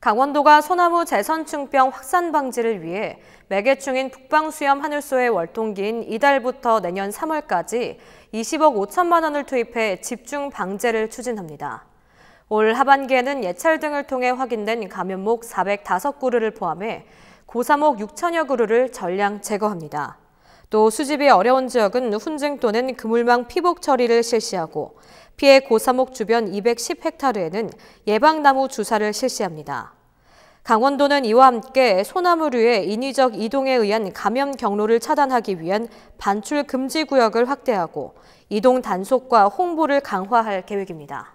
강원도가 소나무 재선충병 확산 방지를 위해 매개충인 북방수염 하늘소의 월동기인 이달부터 내년 3월까지 20억 5천만 원을 투입해 집중 방제를 추진합니다. 올 하반기에는 예찰 등을 통해 확인된 감염목 405그루를 포함해 고사목 6천여 그루를 전량 제거합니다. 또 수집이 어려운 지역은 훈증 또는 그물망 피복 처리를 실시하고 피해 고사목 주변 210헥타르에는 예방나무 주사를 실시합니다. 강원도는 이와 함께 소나무류의 인위적 이동에 의한 감염 경로를 차단하기 위한 반출 금지 구역을 확대하고 이동 단속과 홍보를 강화할 계획입니다.